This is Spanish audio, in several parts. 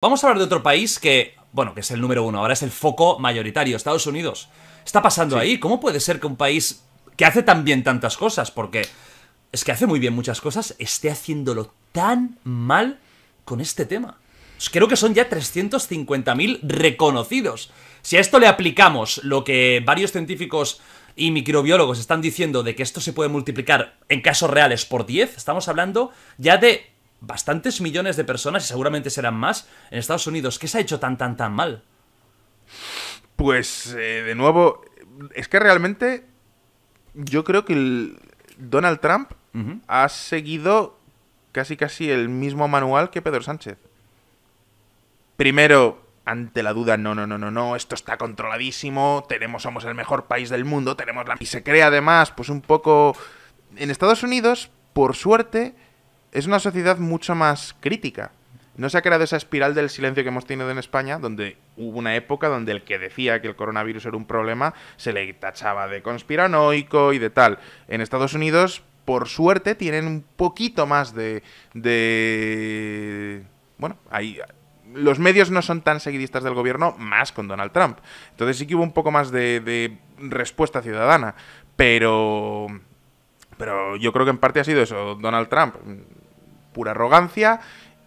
Vamos a hablar de otro país que, bueno, que es el número uno, ahora es el foco mayoritario, Estados Unidos. Está pasando ahí, ¿cómo puede ser que un país que hace tan bien tantas cosas, porque es que hace muy bien muchas cosas, esté haciéndolo tan mal con este tema? Pues creo que son ya 350.000 reconocidos. Si a esto le aplicamos lo que varios científicos y microbiólogos están diciendo de que esto se puede multiplicar en casos reales por 10, estamos hablando ya de bastantes millones de personas, y seguramente serán más, en Estados Unidos. ¿Qué se ha hecho tan, tan, tan mal? Pues, eh, de nuevo, es que realmente yo creo que el Donald Trump ha seguido casi, casi el mismo manual que Pedro Sánchez. Primero, ante la duda, no, no, no, no, no, esto está controladísimo, tenemos, somos el mejor país del mundo, tenemos la... Y se cree, además, pues un poco... En Estados Unidos, por suerte, es una sociedad mucho más crítica. No se ha creado esa espiral del silencio que hemos tenido en España, donde hubo una época donde el que decía que el coronavirus era un problema se le tachaba de conspiranoico y de tal. En Estados Unidos, por suerte, tienen un poquito más de... Bueno, los medios no son tan seguidistas del gobierno, más con Donald Trump. Entonces sí que hubo un poco más de, de, respuesta ciudadana. Pero. Pero yo creo que en parte ha sido eso. Donald Trump pura arrogancia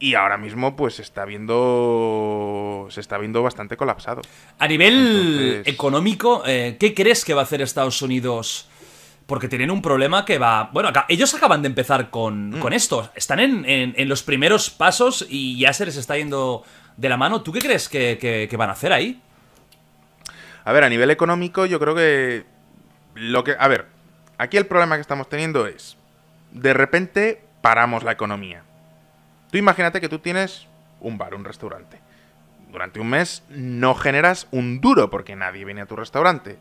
y ahora mismo pues está viendo se está viendo bastante colapsado. A nivel económico, eh, ¿qué crees que va a hacer Estados Unidos? Porque tienen un problema que va... Bueno, ellos acaban de empezar con, mm. con esto. Están en, los primeros pasos y ya se les está yendo de la mano. ¿Tú qué crees que, que van a hacer ahí? A ver, a nivel económico yo creo que... Lo que... A ver, aquí el problema que estamos teniendo es... De repente paramos la economía. Tú imagínate que tú tienes un bar, un restaurante. Durante un mes no generas un duro porque nadie viene a tu restaurante.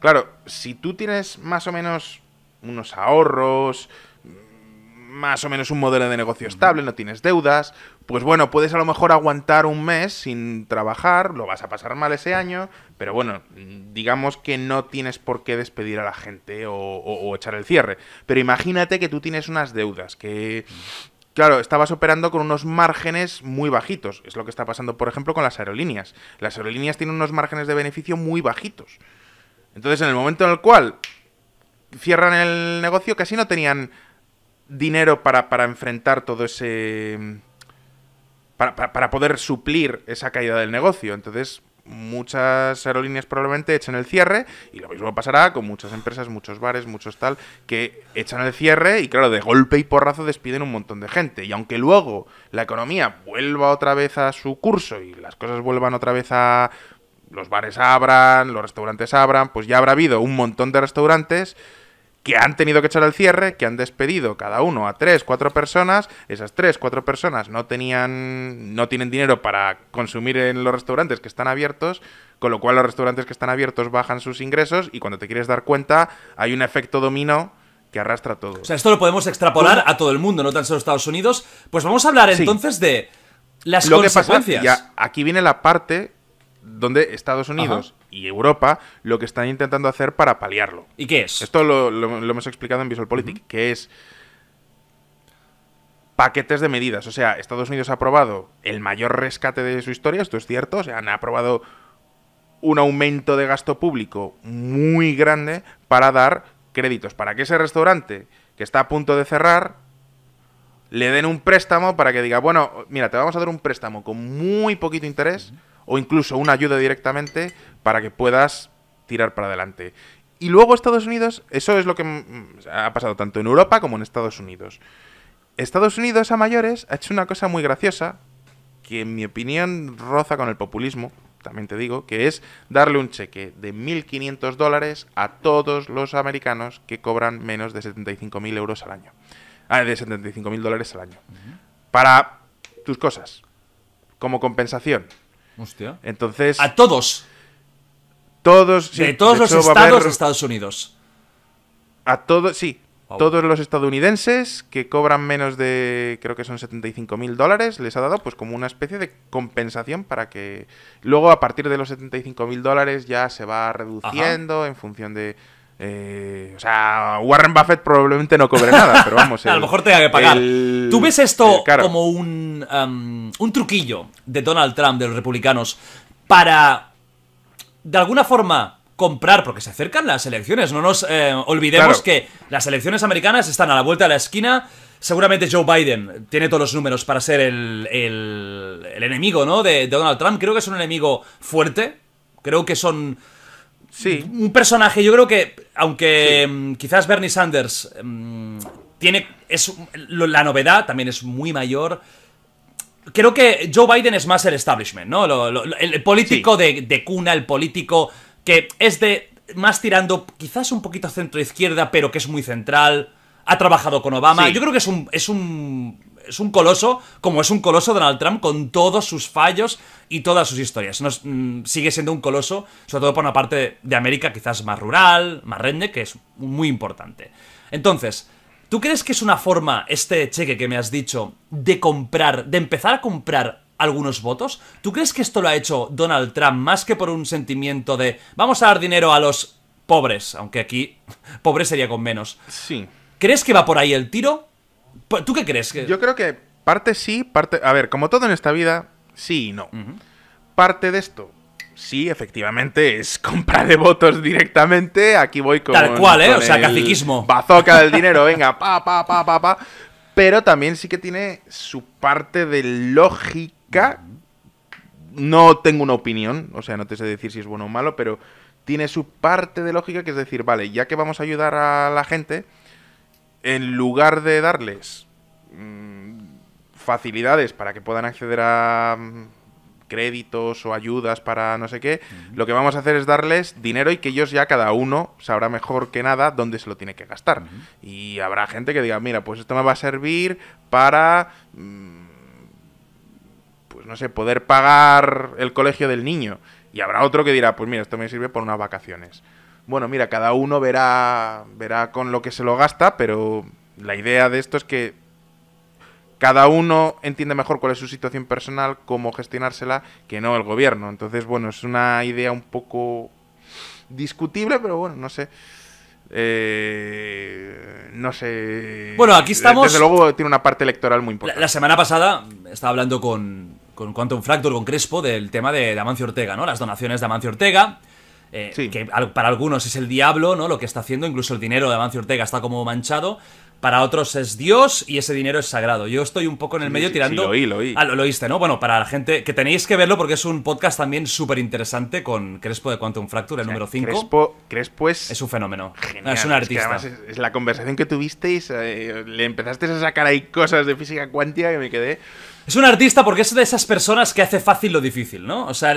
Claro, si tú tienes más o menos unos ahorros, más o menos un modelo de negocio estable, no tienes deudas, pues bueno, puedes a lo mejor aguantar un mes sin trabajar, lo vas a pasar mal ese año, pero bueno, digamos que no tienes por qué despedir a la gente o, echar el cierre. Pero imagínate que tú tienes unas deudas, que Claro, estabas operando con unos márgenes muy bajitos. Es lo que está pasando, por ejemplo, con las aerolíneas. Las aerolíneas tienen unos márgenes de beneficio muy bajitos. Entonces, en el momento en el cual cierran el negocio, casi no tenían dinero para, para enfrentar todo ese... Para, para, para, poder suplir esa caída del negocio. Entonces, muchas aerolíneas probablemente echan el cierre y lo mismo pasará con muchas empresas, muchos bares, muchos tal, que echan el cierre y claro, de golpe y porrazo despiden un montón de gente. Y aunque luego la economía vuelva otra vez a su curso y las cosas vuelvan otra vez a... Los bares abran, los restaurantes abran, pues ya habrá habido un montón de restaurantes que han tenido que echar al cierre, que han despedido cada uno a tres, cuatro personas, esas tres, cuatro personas no tenían, no tienen dinero para consumir en los restaurantes que están abiertos, con lo cual los restaurantes que están abiertos bajan sus ingresos y cuando te quieres dar cuenta hay un efecto dominó que arrastra todo. O sea, esto lo podemos extrapolar a todo el mundo, no tan solo Estados Unidos. Pues vamos a hablar entonces de las lo consecuencias. aquí viene la parte donde Estados Unidos y Europa lo que están intentando hacer para paliarlo. ¿Y qué es? Esto lo, hemos explicado en Visual que es paquetes de medidas. O sea, Estados Unidos ha aprobado el mayor rescate de su historia, esto es cierto, o sea, han aprobado un aumento de gasto público muy grande para dar créditos, para que ese restaurante que está a punto de cerrar le den un préstamo para que diga, bueno, mira, te vamos a dar un préstamo con muy poquito interés o incluso una ayuda directamente para que puedas tirar para adelante. Y luego Estados Unidos, eso es lo que ha pasado tanto en Europa como en Estados Unidos. Estados Unidos a mayores ha hecho una cosa muy graciosa, que en mi opinión roza con el populismo, también te digo, que es darle un cheque de 1.500 dólares a todos los americanos que cobran menos de 75.000 euros al año. Ah, de 75.000 dólares al año. Para tus cosas, como compensación. Hostia. Entonces. A todos. Todos. Sí, de todos los estados de Estados Unidos. A todos, sí. Todos los estadounidenses que cobran menos de, creo que son 75 mil dólares, les ha dado pues como una especie de compensación para que luego a partir de los 75 mil dólares ya se va reduciendo en función de eh, o sea, Warren Buffett probablemente no cobre nada, pero vamos. a lo mejor tenga que pagar. ¿Tú ves esto como un, um, un truquillo de Donald Trump, de los republicanos, para de alguna forma comprar, porque se acercan las elecciones? No nos eh, olvidemos que las elecciones americanas están a la vuelta de la esquina. Seguramente Joe Biden tiene todos los números para ser el, el enemigo, ¿no? de Donald Trump. Creo que es un enemigo fuerte. Creo que son un personaje, yo creo que, aunque em, quizás Bernie Sanders em, tiene. Es, la novedad también es muy mayor. Creo que Joe Biden es más el establishment, ¿no? el, político de, cuna, el político que es de. más tirando quizás un poquito centro izquierda, pero que es muy central. Ha trabajado con Obama. Yo creo que es un es un coloso como es un coloso Donald Trump con todos sus fallos y todas sus historias. Mm, sigue siendo un coloso, sobre todo por una parte de América quizás más rural, más rende, que es muy importante. Entonces, ¿tú crees que es una forma, este cheque que me has dicho, de comprar, de empezar a comprar algunos votos? ¿Tú crees que esto lo ha hecho Donald Trump más que por un sentimiento de vamos a dar dinero a los pobres, aunque aquí pobre sería con menos? Sí. ¿Crees que va por ahí el tiro? ¿Tú qué crees? Yo creo que parte sí, parte... A ver, como todo en esta vida, sí y no. Parte de esto, sí, efectivamente, es compra de votos directamente. Aquí voy con. Tal cual, ¿eh? O sea, caciquismo. Bazoca del dinero, venga, pa, pa, pa, pa, pa. Pero también sí que tiene su parte de lógica. No tengo una opinión, o sea, no te sé decir si es bueno o malo, pero tiene su parte de lógica que es decir, vale, ya que vamos a ayudar a la gente, en lugar de darles mm, facilidades para que puedan acceder a mm, créditos o ayudas para no sé qué, lo que vamos a hacer es darles dinero y que ellos ya cada uno sabrá mejor que nada dónde se lo tiene que gastar. Y habrá gente que diga, mira, pues esto me va a servir para... Mm, pues no sé, poder pagar el colegio del niño. Y habrá otro que dirá, pues mira, esto me sirve para unas vacaciones bueno, mira, cada uno verá, verá con lo que se lo gasta, pero la idea de esto es que cada uno entiende mejor cuál es su situación personal, cómo gestionársela, que no el gobierno. Entonces, bueno, es una idea un poco discutible, pero bueno, no sé. Eh, no sé. Bueno, aquí estamos. Desde luego tiene una parte electoral muy importante. La, semana pasada estaba hablando con, con Quantum Fracture, con Crespo, del tema de, de Amancio Ortega, ¿no? Las donaciones de Amancio Ortega. Eh, que para algunos es el diablo, ¿no? Lo que está haciendo, incluso el dinero de Avancio Ortega está como manchado, para otros es Dios y ese dinero es sagrado. Yo estoy un poco en el medio tirando. lo oí, lo oí. Ah, lo, oíste, ¿no? Bueno, para la gente que tenéis que verlo porque es un podcast también súper interesante con Crespo de Quantum Fracture, el número 5. Crespo, Crespo, es. Es un fenómeno. Ah, es un artista. Es, además es, la conversación que tuvisteis, eh, le empezaste a sacar ahí cosas de física cuántica que me quedé. Es un artista porque es de esas personas que hace fácil lo difícil, ¿no? O sea,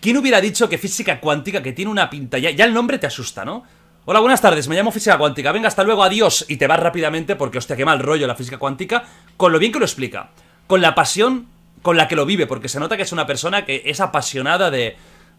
¿quién hubiera dicho que física cuántica, que tiene una pinta, ya, ya, el nombre te asusta, ¿no? Hola, buenas tardes, me llamo Física Cuántica. Venga, hasta luego, adiós. Y te vas rápidamente porque, hostia, qué mal rollo la física cuántica, con lo bien que lo explica, con la pasión con la que lo vive, porque se nota que es una persona que es apasionada de,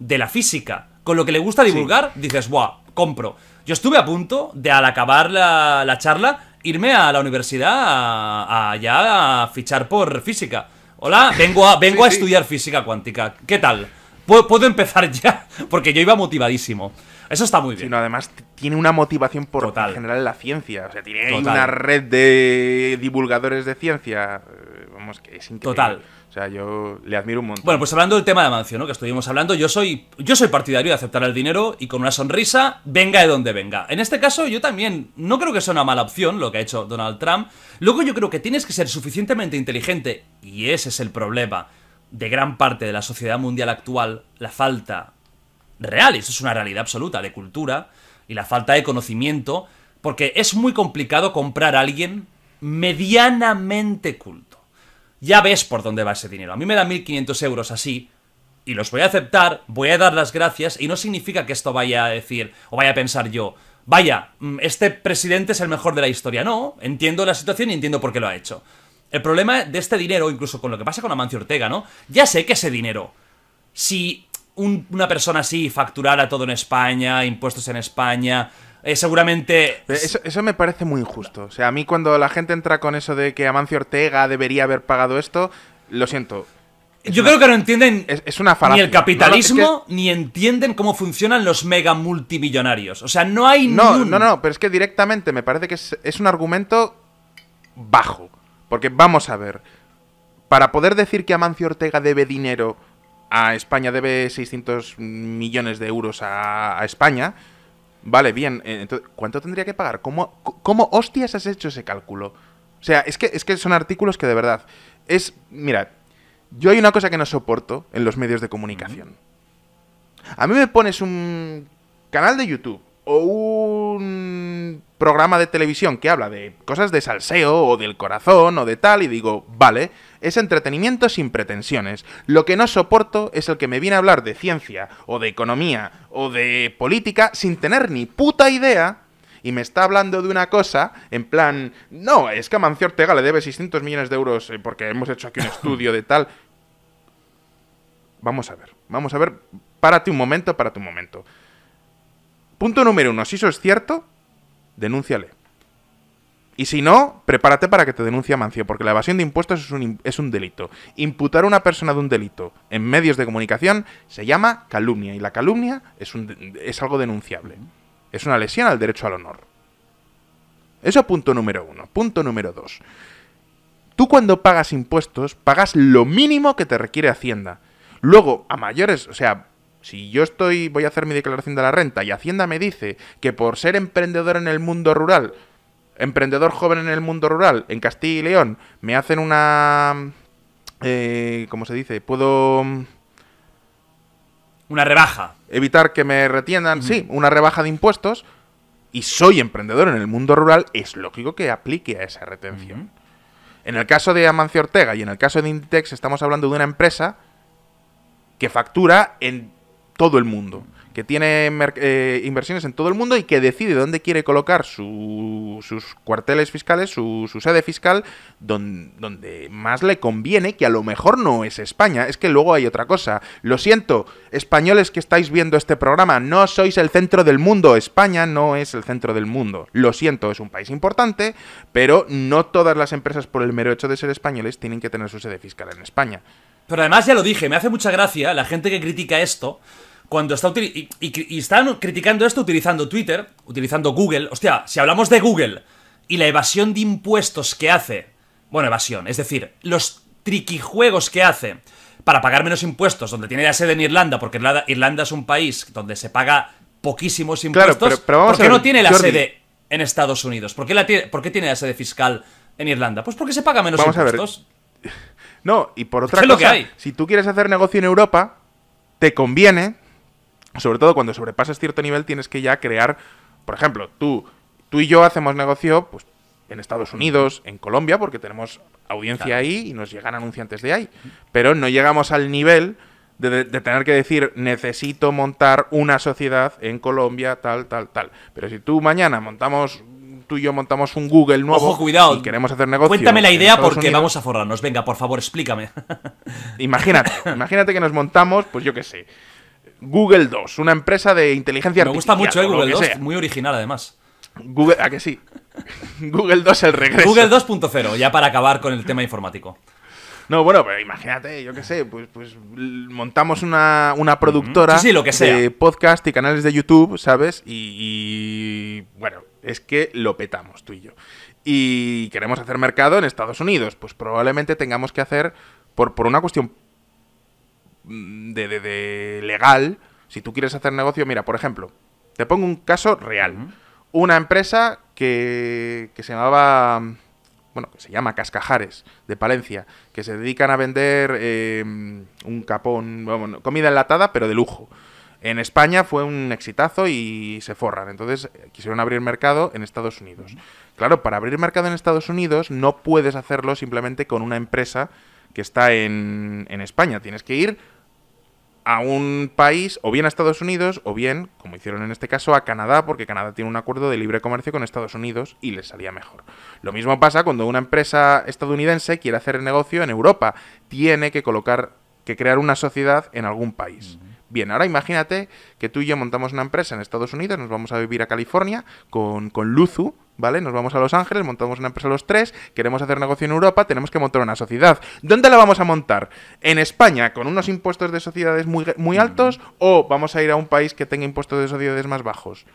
la física. Con lo que le gusta divulgar, dices, ¡buah! Compro. Yo estuve a punto de, al acabar la, charla, irme a la universidad a, a, ya a fichar por física. Hola, vengo a, vengo a estudiar física cuántica. ¿Qué tal? ¿Puedo, ¿Puedo empezar ya? Porque yo iba motivadísimo. Eso está muy bien. Sino además tiene una motivación por general en la ciencia. O sea, tiene una red de divulgadores de ciencia. Eh, vamos, que es increíble. Total. O sea, yo le admiro un montón. Bueno, pues hablando del tema de Amancio, ¿no? Que estuvimos hablando, yo soy, yo soy partidario de aceptar el dinero y con una sonrisa, venga de donde venga. En este caso, yo también no creo que sea una mala opción lo que ha hecho Donald Trump. Luego, yo creo que tienes que ser suficientemente inteligente, y ese es el problema de gran parte de la sociedad mundial actual, la falta real, y eso es una realidad absoluta de cultura y la falta de conocimiento, porque es muy complicado comprar a alguien medianamente culto. Ya ves por dónde va ese dinero. A mí me da 1.500 euros así, y los voy a aceptar, voy a dar las gracias, y no significa que esto vaya a decir, o vaya a pensar yo, vaya, mm, este presidente es el mejor de la historia. No, entiendo la situación y entiendo por qué lo ha hecho. El problema de este dinero, incluso con lo que pasa con Amancio Ortega, ¿no? Ya sé que ese dinero, si una persona así facturara todo en España, impuestos en España, eh, seguramente... Eh, eso, me parece muy injusto. O sea, a mí cuando la gente entra con eso de que Amancio Ortega debería haber pagado esto, lo siento. Yo creo que no entienden es, una ni el capitalismo, ni entienden cómo funcionan los mega multimillonarios. O sea, no hay No, no, no, pero es que directamente me parece que es un argumento bajo. Porque vamos a ver, para poder decir que Amancio Ortega debe dinero a España debe 600 millones de euros a, España. Vale, bien. Eh, ¿cuánto tendría que pagar? ¿Cómo, ¿Cómo, hostias has hecho ese cálculo? O sea, es que, es que son artículos que de verdad. Es. Mirad, yo hay una cosa que no soporto en los medios de comunicación. A mí me pones un canal de YouTube o un programa de televisión que habla de cosas de salseo o del corazón o de tal y digo, vale, es entretenimiento sin pretensiones. Lo que no soporto es el que me viene a hablar de ciencia, o de economía, o de política, sin tener ni puta idea y me está hablando de una cosa en plan, no, es que a Mancio Ortega le debe 600 millones de euros eh, porque hemos hecho aquí un estudio de tal. Vamos a ver, vamos a ver, párate un momento, párate un momento. Punto número uno, si eso es cierto, denúnciale. Y si no, prepárate para que te denuncie Mancio, porque la evasión de impuestos es un, delito. Imputar a una persona de un delito en medios de comunicación se llama calumnia, y la calumnia es, es algo denunciable. Es una lesión al derecho al honor. Eso punto número uno. Punto número dos. Tú cuando pagas impuestos, pagas lo mínimo que te requiere Hacienda. Luego, a mayores, o sea, si yo estoy, voy a hacer mi declaración de la renta y Hacienda me dice que por ser emprendedor en el mundo rural emprendedor joven en el mundo rural, en Castilla y León, me hacen una... Eh, ¿Cómo se dice? Puedo... Mm? Una rebaja. Evitar que me retiendan, sí, una rebaja de impuestos. Y soy emprendedor en el mundo rural, es lógico que aplique a esa retención. En el caso de Amancio Ortega y en el caso de Inditex estamos hablando de una empresa que factura en todo el mundo que tiene eh, inversiones en todo el mundo y que decide dónde quiere colocar sus cuarteles fiscales, su, sede fiscal, donde más le conviene, que a lo mejor no es España. Es que luego hay otra cosa. Lo siento, españoles que estáis viendo este programa, no sois el centro del mundo. España no es el centro del mundo. Lo siento, es un país importante, pero no todas las empresas, por el mero hecho de ser españoles, tienen que tener su sede fiscal en España. Pero además ya lo dije, me hace mucha gracia la gente que critica esto, cuando está y, están criticando esto utilizando Twitter, utilizando Google. Hostia, si hablamos de Google y la evasión de impuestos que hace, bueno, evasión, es decir, los triquijuegos que hace para pagar menos impuestos, donde tiene la sede en Irlanda, porque Irlanda, es un país donde se paga poquísimos impuestos, ¿por qué no tiene la sede en Estados Unidos? ¿Por qué, tiene, la sede fiscal en Irlanda? Pues porque se paga menos impuestos. No, y por otra cosa, si tú quieres hacer negocio en Europa, te conviene sobre todo cuando sobrepasas cierto nivel, tienes que ya crear, por ejemplo, tú, tú y yo hacemos negocio, pues en Estados Unidos, en Colombia, porque tenemos audiencia ahí y nos llegan anunciantes de ahí. Pero no llegamos al nivel de, tener que decir, necesito montar una sociedad en Colombia, tal, tal, tal. Pero si tú mañana montamos, tú y yo montamos un Google nuevo Ojo, cuidado. y queremos hacer negocio. Cuéntame la idea porque vamos a forrarnos. Venga, por favor, explícame. imagínate, imagínate que nos montamos, pues yo qué sé. Google 2, una empresa de inteligencia Me artificial. Me gusta mucho el eh, Google 2, muy original además. Google, ¿a que sí? Google 2 el regreso. Google 2.0, ya para acabar con el tema informático. No, bueno, imagínate, yo qué sé, pues, pues montamos una, productora de podcast y canales de YouTube, ¿sabes? Y, bueno, es que lo petamos tú y yo. Y queremos hacer mercado en Estados Unidos, pues probablemente tengamos que hacer, por, por una cuestión Mm, de, legal, si tú quieres hacer negocio, mira, por ejemplo, te pongo un caso real. Una empresa que, se llamaba bueno, que se llama Cascajares, de Palencia, que se dedican a vender eh, un capón, comida enlatada, pero de lujo. En España fue un exitazo y se forran. Entonces eh, quisieron abrir mercado en Estados Unidos. Claro, para abrir mercado en Estados Unidos no puedes hacerlo simplemente con una empresa que está en, en España. Tienes que ir a un país, o bien a Estados Unidos, o bien, como hicieron en este caso, a Canadá, porque Canadá tiene un acuerdo de libre comercio con Estados Unidos y les salía mejor. Lo mismo pasa cuando una empresa estadounidense quiere hacer negocio en Europa. Tiene que colocar, que crear una sociedad en algún país. Bien, ahora imagínate que tú y yo montamos una empresa en Estados Unidos, nos vamos a vivir a California con, con Luzu, ¿Vale? Nos vamos a Los Ángeles, montamos una empresa los tres, queremos hacer negocio en Europa, tenemos que montar una sociedad. ¿Dónde la vamos a montar? ¿En España, con unos impuestos de sociedades muy, muy altos, o vamos a ir a un país que tenga impuestos de sociedades más bajos?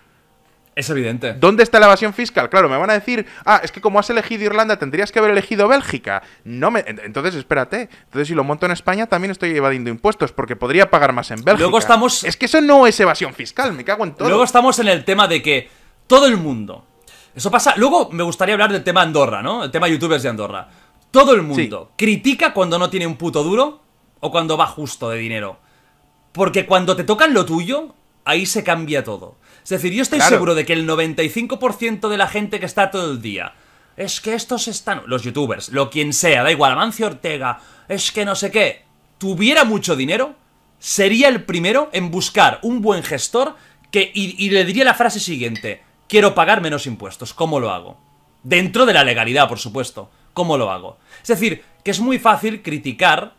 Es evidente. ¿Dónde está la evasión fiscal? Claro, me van a decir, ah, es que como has elegido Irlanda, tendrías que haber elegido Bélgica. No me... Entonces, espérate. Entonces, si lo monto en España, también estoy evadiendo impuestos, porque podría pagar más en Bélgica. Luego estamos. Es que eso no es evasión fiscal, me cago en todo. Luego estamos en el tema de que todo el mundo eso pasa. Luego me gustaría hablar del tema Andorra, ¿no? El tema youtubers de Andorra. Todo el mundo critica cuando no tiene un puto duro o cuando va justo de dinero. Porque cuando te tocan lo tuyo, ahí se cambia todo. Es decir, yo estoy seguro de que el 95% de la gente que está todo el día. Es que estos están. Los youtubers, lo quien sea, da igual, Amancio Ortega, es que no sé qué. Tuviera mucho dinero, sería el primero en buscar un buen gestor que. y le diría la frase siguiente quiero pagar menos impuestos, ¿cómo lo hago? Dentro de la legalidad, por supuesto, ¿cómo lo hago? Es decir, que es muy fácil criticar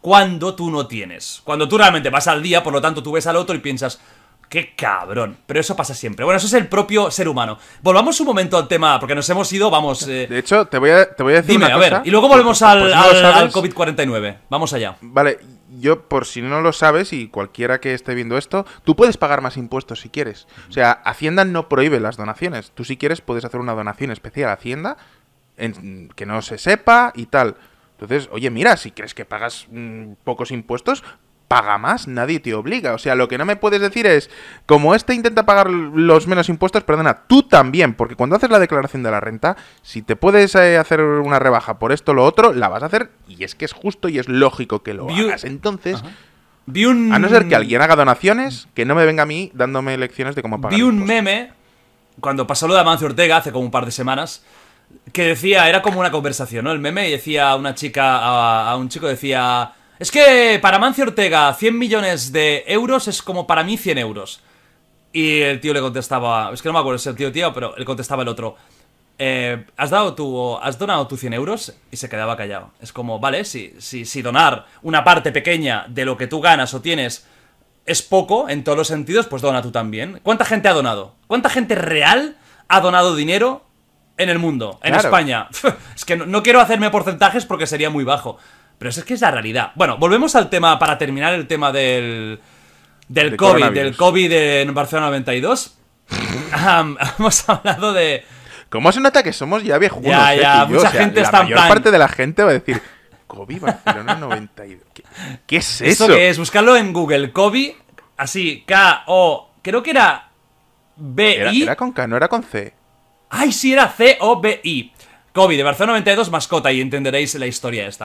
cuando tú no tienes. Cuando tú realmente vas al día, por lo tanto tú ves al otro y piensas, qué cabrón. Pero eso pasa siempre. Bueno, eso es el propio ser humano. Volvamos un momento al tema, porque nos hemos ido, vamos... Eh, de hecho, te voy a, te voy decir... Dime, a ver, y luego volvemos pues al, al, COVID-49. Vamos allá. Vale, yo, por si no lo sabes, y cualquiera que esté viendo esto, tú puedes pagar más impuestos si quieres. O sea, Hacienda no prohíbe las donaciones. Tú si quieres puedes hacer una donación especial a Hacienda, en, que no se sepa y tal. Entonces, oye, mira, si crees que pagas mm, pocos impuestos, paga más, nadie te obliga. O sea, lo que no me puedes decir es, como este intenta pagar los menos impuestos, perdona, tú también, porque cuando haces la declaración de la renta, si te puedes eh, hacer una rebaja por esto o lo otro, la vas a hacer y es que es justo y es lógico que lo hagas. Entonces... un... A no ser que alguien haga donaciones, que no me venga a mí dándome lecciones de cómo pagar. Vi un meme cuando pasó lo de Amancio Ortega hace como un par de semanas, que decía, era como una conversación, ¿no? El meme y decía una chica a un chico, decía, es que para Mancio Ortega 100 millones de euros es como para mí 100 euros. Y el tío le contestaba, es que no me acuerdo si el tío tío, pero le contestaba el otro. Eh, ¿has, dado tu, ¿Has donado tus 100 euros? Y se quedaba callado. Es como, vale, si, donar una parte pequeña de lo que tú ganas o tienes es poco en todos los sentidos, pues dona tú también. ¿Cuánta gente ha donado? ¿Cuánta gente real ha donado dinero en el mundo? En España. es que no quiero hacerme porcentajes porque sería muy bajo. Pero es que es la realidad. Bueno, volvemos al tema, para terminar el tema del, del COVID, del COVID en Barcelona 92. hemos hablado de... ¿Cómo se nota que somos ya viejos? Ya, ya, mucha gente está parte de la gente va a decir... COVID Barcelona 92. ¿Qué, es eso? ¿Eso que es? Buscarlo en Google. COVID así, K-O... Creo que era B-I... Era, era, con K, no era con C. Ay, sí, era C-O-B-I. COVID de Barcelona 92, mascota, y entenderéis la historia esta.